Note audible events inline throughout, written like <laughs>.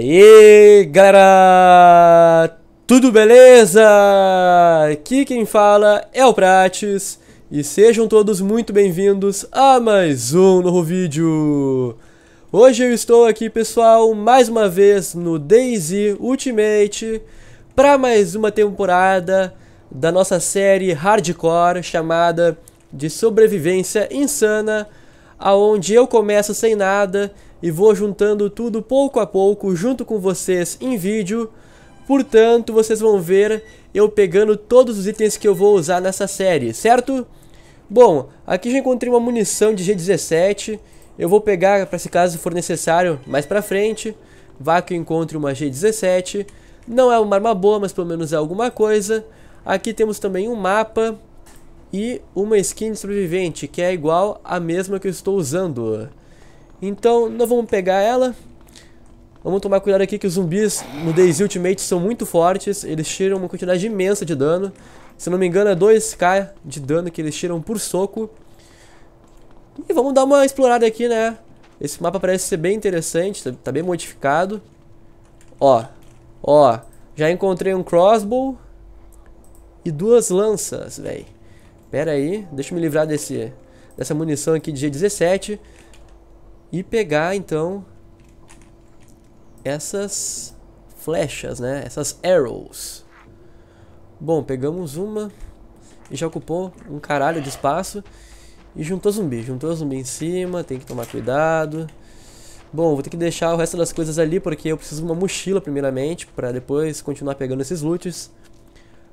e galera! Tudo beleza? Aqui quem fala é o Prates e sejam todos muito bem-vindos a mais um novo vídeo. Hoje eu estou aqui, pessoal, mais uma vez no Daisy Ultimate para mais uma temporada da nossa série Hardcore chamada de Sobrevivência Insana, aonde eu começo sem nada e vou juntando tudo pouco a pouco junto com vocês em vídeo. Portanto, vocês vão ver eu pegando todos os itens que eu vou usar nessa série, certo? Bom, aqui já encontrei uma munição de G17, eu vou pegar para se caso for necessário mais pra frente. Vá que eu encontre uma G17, não é uma arma boa, mas pelo menos é alguma coisa. Aqui temos também um mapa e uma skin de sobrevivente, que é igual à mesma que eu estou usando. Então, nós vamos pegar ela. Vamos tomar cuidado aqui que os zumbis no Days Ultimate são muito fortes. Eles tiram uma quantidade imensa de dano. Se não me engano, é 2k de dano que eles tiram por soco. E vamos dar uma explorada aqui, né? Esse mapa parece ser bem interessante, tá, tá bem modificado. Ó, ó, já encontrei um crossbow e duas lanças, velho. Pera aí, deixa eu me livrar desse, dessa munição aqui de G17. E pegar, então, essas flechas, né? Essas arrows. Bom, pegamos uma e já ocupou um caralho de espaço. E juntou zumbi, juntou zumbi em cima, tem que tomar cuidado. Bom, vou ter que deixar o resto das coisas ali porque eu preciso de uma mochila primeiramente para depois continuar pegando esses lutes.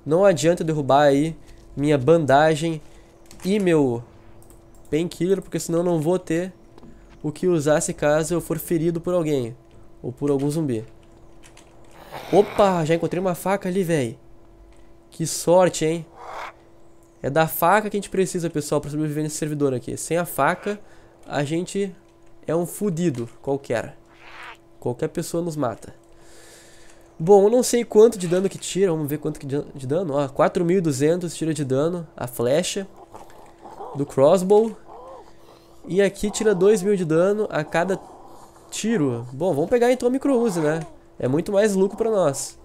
Não adianta derrubar aí minha bandagem e meu painkiller porque senão eu não vou ter o que usasse caso eu for ferido por alguém ou por algum zumbi. Opa, já encontrei uma faca ali, velho. Que sorte, hein? É da faca que a gente precisa, pessoal, para sobreviver nesse servidor aqui. Sem a faca, a gente é um fudido qualquer. Qualquer pessoa nos mata. Bom, eu não sei quanto de dano que tira. Vamos ver quanto de dano. Ó, 4.200 tira de dano a flecha do crossbow. E aqui tira 2 mil de dano a cada tiro. Bom, vamos pegar então o micro-use, né? É muito mais lucro pra nós.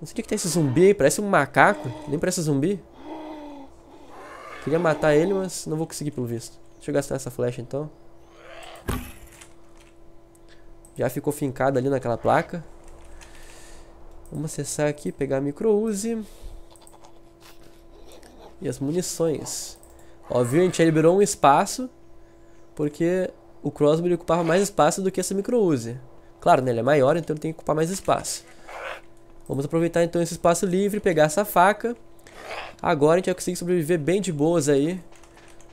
Não sei o que tem é esse zumbi aí, parece um macaco. Nem parece zumbi. Queria matar ele, mas não vou conseguir pelo visto. Deixa eu gastar essa flecha então. Já ficou fincado ali naquela placa. Vamos acessar aqui, pegar micro-use. E as munições. Ó, viu? A gente liberou um espaço, porque o Crossbow ocupava mais espaço do que essa micro-use. Claro, né? Ele é maior, então ele tem que ocupar mais espaço. Vamos aproveitar então esse espaço livre, pegar essa faca. Agora a gente vai conseguir sobreviver bem de boas aí.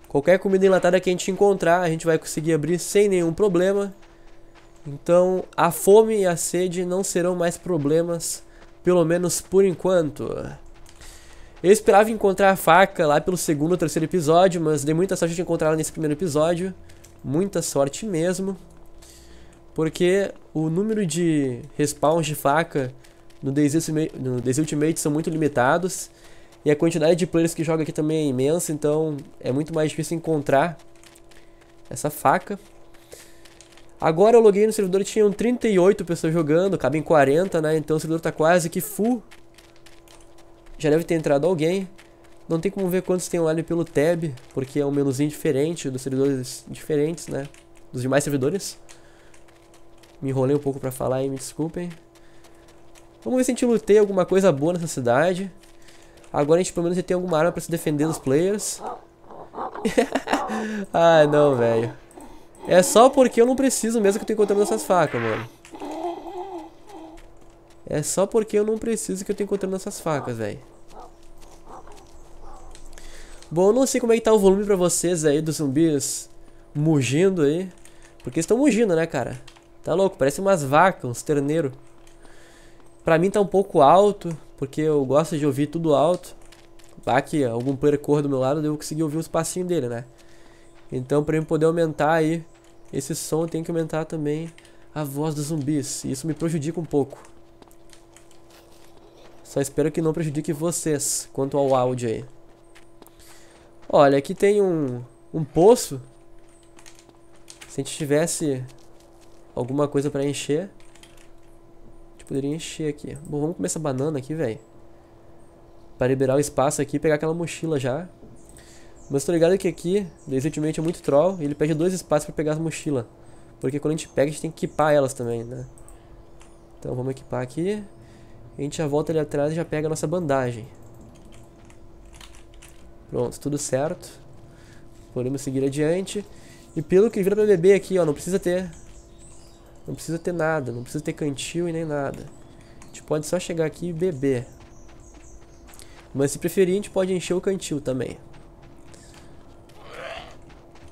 Qualquer comida enlatada que a gente encontrar, a gente vai conseguir abrir sem nenhum problema. Então, a fome e a sede não serão mais problemas, pelo menos por enquanto. Eu esperava encontrar a faca lá pelo segundo ou terceiro episódio, mas dei muita sorte de encontrar ela nesse primeiro episódio. Muita sorte mesmo. Porque o número de respawns de faca no Daisy Ultimate, são muito limitados. E a quantidade de players que joga aqui também é imensa, então é muito mais difícil encontrar essa faca. Agora eu loguei no servidor e tinham 38 pessoas jogando, cabem 40, né? Então o servidor está quase que full. Já deve ter entrado alguém. Não tem como ver quantos tem lá pelo tab, porque é um menuzinho diferente, dos servidores diferentes, né? Dos demais servidores. Me enrolei um pouco pra falar e me desculpem. Vamos ver se a gente lutei alguma coisa boa nessa cidade. Agora a gente pelo menos tem alguma arma pra se defender dos players. ah, <laughs> não, velho. É só porque eu não preciso mesmo que eu tô encontrando essas facas, mano. É só porque eu não preciso que eu tô encontrando essas facas, velho. Bom, eu não sei como é que tá o volume pra vocês aí dos zumbis mugindo aí. Porque estão mugindo, né, cara? Tá louco, parece umas vacas, uns terneiros. Pra mim tá um pouco alto, porque eu gosto de ouvir tudo alto. Lá que algum player corra do meu lado, eu consegui ouvir os passinhos dele, né? Então pra eu poder aumentar aí esse som, tem que aumentar também a voz dos zumbis. E isso me prejudica um pouco. Só espero que não prejudique vocês quanto ao áudio aí. Olha, aqui tem um, um poço. Se a gente tivesse alguma coisa pra encher, a gente poderia encher aqui. Bom, vamos comer essa banana aqui, velho. Pra liberar o espaço aqui e pegar aquela mochila já. Mas tô ligado que aqui, recentemente é muito troll e ele pede dois espaços pra pegar as mochilas. Porque quando a gente pega, a gente tem que equipar elas também, né? Então vamos equipar aqui. A gente já volta ali atrás e já pega a nossa bandagem. Pronto, tudo certo. Podemos seguir adiante. E pelo que vira pra beber aqui, ó, não precisa ter... Não precisa ter nada, não precisa ter cantil e nem nada. A gente pode só chegar aqui e beber. Mas se preferir, a gente pode encher o cantil também.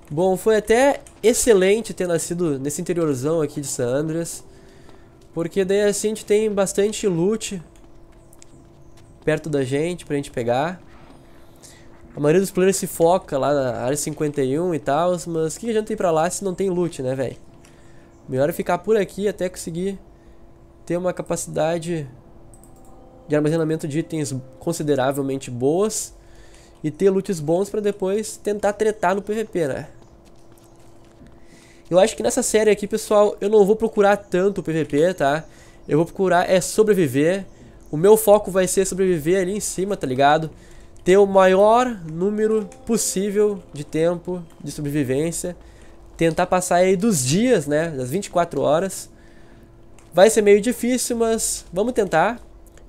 Bom, foi até excelente ter nascido nesse interiorzão aqui de San Andreas. Porque daí assim a gente tem bastante loot perto da gente pra gente pegar. A maioria dos players se foca lá na área 51 e tal, mas que adianta ir pra lá se não tem loot, né, velho? Melhor ficar por aqui até conseguir ter uma capacidade de armazenamento de itens consideravelmente boas e ter loots bons para depois tentar tretar no PVP, né? Eu acho que nessa série aqui, pessoal, eu não vou procurar tanto o PVP, tá? Eu vou procurar é sobreviver. O meu foco vai ser sobreviver ali em cima, tá ligado? Ter o maior número possível de tempo de sobrevivência. Tentar passar aí dos dias, né? Das 24 horas. Vai ser meio difícil, mas vamos tentar.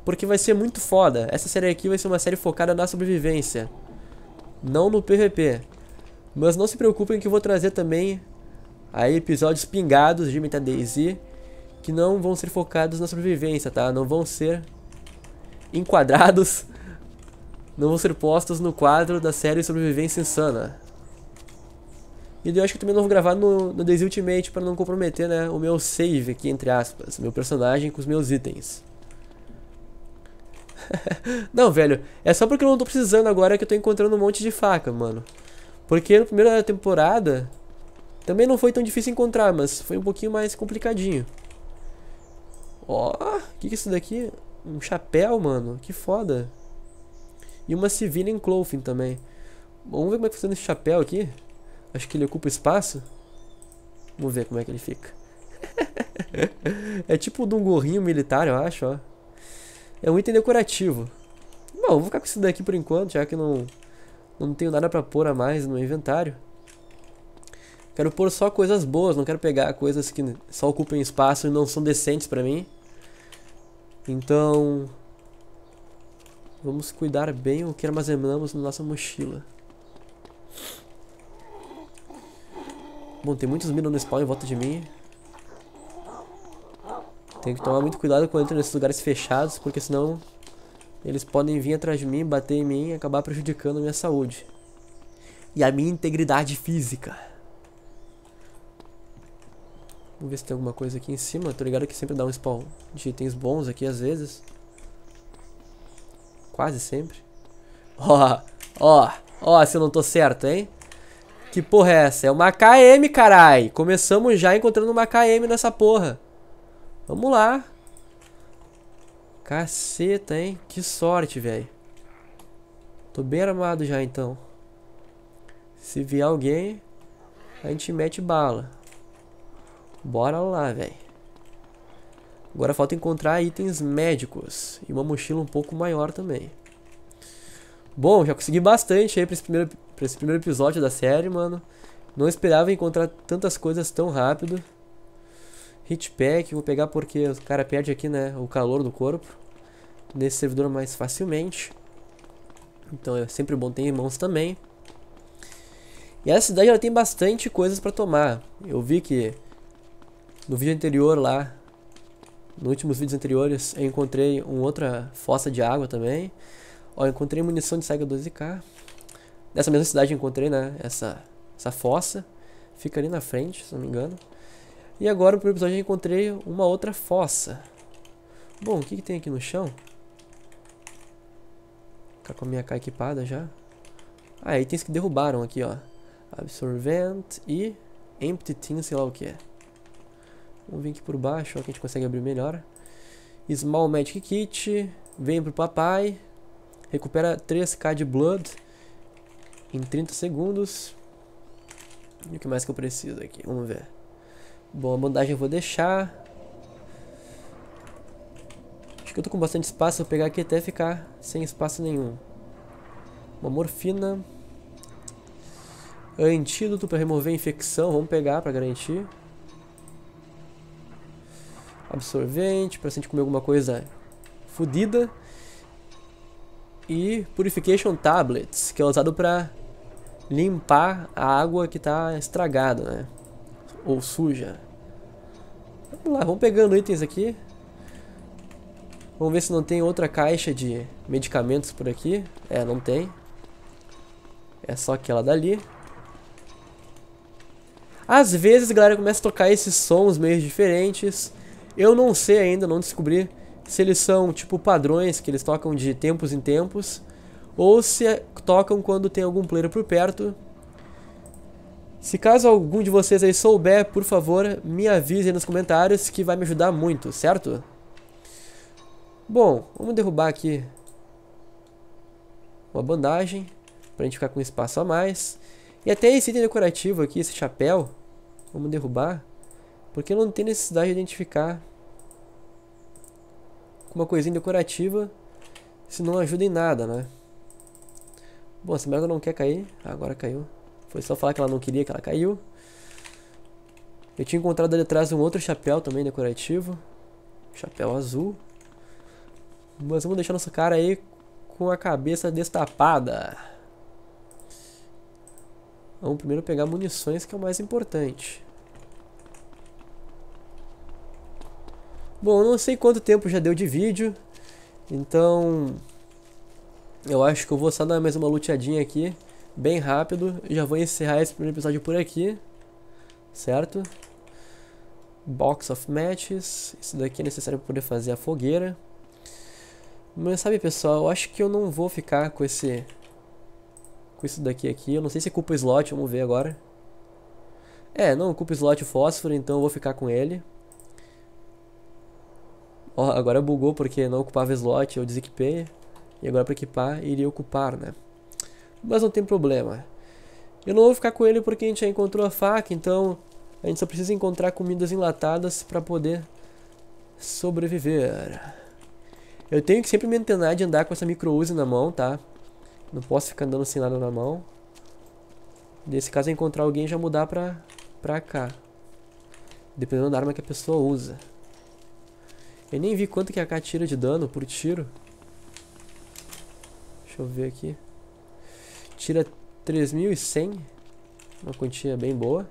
Porque vai ser muito foda. Essa série aqui vai ser uma série focada na sobrevivência. Não no PVP. Mas não se preocupem que eu vou trazer também Aí episódios pingados de Meta Daisy que não vão ser focados na sobrevivência, tá? Não vão ser enquadrados, <laughs> não vão ser postos no quadro da série Sobrevivência Insana. E eu acho que também não vou gravar no, no Daisy Ultimate para não comprometer né, o meu save aqui, entre aspas. Meu personagem com os meus itens. <laughs> não, velho, é só porque eu não tô precisando agora que eu tô encontrando um monte de faca, mano. Porque na primeira temporada, também não foi tão difícil encontrar, mas foi um pouquinho mais complicadinho. Ó, oh, que que é isso daqui? Um chapéu, mano. Que foda. E uma civilian clothing também. Vamos ver como é que funciona esse chapéu aqui. Acho que ele ocupa espaço. Vamos ver como é que ele fica. <laughs> é tipo de um gorrinho militar, eu acho, ó. É um item decorativo. Bom, vou ficar com isso daqui por enquanto, já que não, não tenho nada pra pôr a mais no meu inventário. Quero pôr só coisas boas, não quero pegar coisas que só ocupem espaço e não são decentes pra mim. Então... Vamos cuidar bem o que armazenamos na nossa mochila. Bom, tem muitos minas no spawn em volta de mim. Tenho que tomar muito cuidado quando entro nesses lugares fechados, porque senão eles podem vir atrás de mim, bater em mim e acabar prejudicando a minha saúde. E a minha integridade física. Vamos ver se tem alguma coisa aqui em cima. Tô ligado que sempre dá um spawn de itens bons aqui às vezes. Quase sempre. Ó, ó, ó, se eu não tô certo, hein? Que porra é essa? É uma KM, carai! Começamos já encontrando uma KM nessa porra. Vamos lá. Caceta, hein? Que sorte, velho. Tô bem armado já, então. Se vier alguém, a gente mete bala. Bora lá, velho. Agora falta encontrar itens médicos. E uma mochila um pouco maior também. Bom, já consegui bastante aí pra esse primeiro, pra esse primeiro episódio da série, mano. Não esperava encontrar tantas coisas tão rápido. Hitpack, vou pegar porque o cara perde aqui, né, o calor do corpo. Nesse servidor mais facilmente. Então é sempre bom ter irmãos mãos também. E essa cidade ela tem bastante coisas para tomar. Eu vi que no vídeo anterior lá, nos últimos vídeos anteriores, eu encontrei uma outra fossa de água também. Ó, eu encontrei munição de Sega 12K. Nessa mesma cidade eu encontrei, né, essa, essa fossa. Fica ali na frente, se não me engano. E agora, pro episódio, eu encontrei uma outra fossa. Bom, o que, que tem aqui no chão? Ficar tá com a minha K equipada já. Ah, tem itens que derrubaram aqui, ó. Absorvent e Empty Tin, sei lá o que é. Vamos vir aqui por baixo, ó, que a gente consegue abrir melhor. Small Magic Kit. Vem pro papai. Recupera 3k de Blood em 30 segundos. E o que mais que eu preciso aqui? Vamos ver. Bom, a bandagem eu vou deixar. Acho que eu tô com bastante espaço. Vou pegar aqui até ficar sem espaço nenhum. Uma morfina. Antídoto para remover a infecção. Vamos pegar para garantir absorvente, para a gente comer alguma coisa fodida. E Purification Tablets, que é usado para limpar a água que está estragada, né? Ou suja. Vamos lá, vamos pegando itens aqui. Vamos ver se não tem outra caixa de medicamentos por aqui. É, não tem. É só aquela dali. Às vezes, galera, começa a tocar esses sons meio diferentes. Eu não sei ainda, não descobri se eles são tipo padrões que eles tocam de tempos em tempos ou se é, tocam quando tem algum player por perto. Se caso algum de vocês aí souber, por favor, me avisem nos comentários que vai me ajudar muito, certo? Bom, vamos derrubar aqui uma bandagem pra gente ficar com espaço a mais. E até esse item decorativo aqui, esse chapéu, vamos derrubar. Porque não tem necessidade de identificar uma coisinha decorativa se não ajuda em nada, né? Bom, essa merda não quer cair. agora caiu. Foi só falar que ela não queria que ela caiu. Eu tinha encontrado ali atrás um outro chapéu também decorativo. Chapéu azul. Mas vamos deixar nosso cara aí com a cabeça destapada. Vamos primeiro pegar munições, que é o mais importante. Bom, não sei quanto tempo já deu de vídeo, então eu acho que eu vou só dar mais uma luteadinha aqui, bem rápido. Já vou encerrar esse primeiro episódio por aqui, certo? Box of Matches, isso daqui é necessário para poder fazer a fogueira. Mas sabe pessoal, eu acho que eu não vou ficar com esse... Com isso daqui aqui, eu não sei se culpa o slot, vamos ver agora. É, não, culpa o slot o fósforo, então eu vou ficar com ele. Ó, agora bugou porque não ocupava slot, eu desequipei. E agora para equipar, iria ocupar, né? Mas não tem problema. Eu não vou ficar com ele porque a gente já encontrou a faca, então a gente só precisa encontrar comidas enlatadas para poder sobreviver. Eu tenho que sempre me antenar de andar com essa micro-use na mão, tá? Não posso ficar andando sem nada na mão. Nesse caso, encontrar alguém já mudar pra, pra cá. Dependendo da arma que a pessoa usa. Eu nem vi quanto que a K tira de dano por tiro. Deixa eu ver aqui. Tira 3.100. Uma quantia bem boa.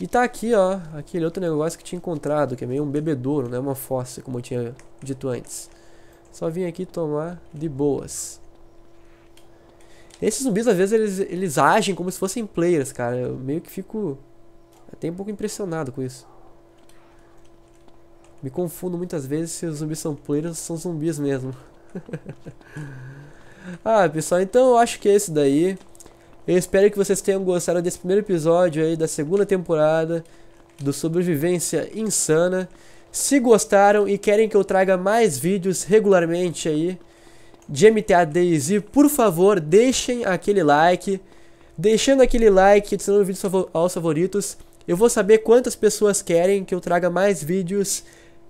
E tá aqui, ó, aquele outro negócio que tinha encontrado, que é meio um bebedouro, né? Uma fossa, como eu tinha dito antes. Só vim aqui tomar de boas. Esses zumbis, às vezes, eles, eles agem como se fossem players, cara. Eu meio que fico até um pouco impressionado com isso. Me confundo muitas vezes se os zumbis são players ou são zumbis mesmo. <laughs> ah, pessoal, então eu acho que é isso daí. Eu espero que vocês tenham gostado desse primeiro episódio aí da segunda temporada do Sobrevivência Insana. Se gostaram e querem que eu traga mais vídeos regularmente aí de MTA Daisy, por favor, deixem aquele like. Deixando aquele like, adicionando o vídeo aos favoritos, eu vou saber quantas pessoas querem que eu traga mais vídeos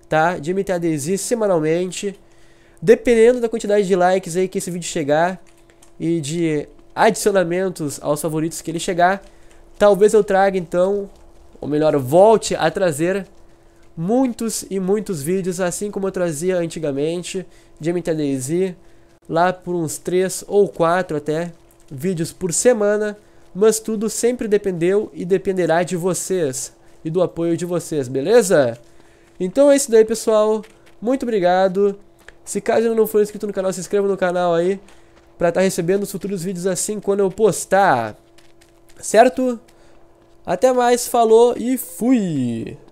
tá? De MTADZ semanalmente. Dependendo da quantidade de likes aí que esse vídeo chegar e de adicionamentos aos favoritos que ele chegar, talvez eu traga então, ou melhor, volte a trazer muitos e muitos vídeos, assim como eu trazia antigamente de MTADZ, lá por uns 3 ou 4 até vídeos por semana, mas tudo sempre dependeu e dependerá de vocês e do apoio de vocês, beleza? Então é isso daí, pessoal. Muito obrigado. Se caso não for inscrito no canal, se inscreva no canal aí. Pra estar tá recebendo os futuros vídeos assim quando eu postar. Certo? Até mais, falou e fui!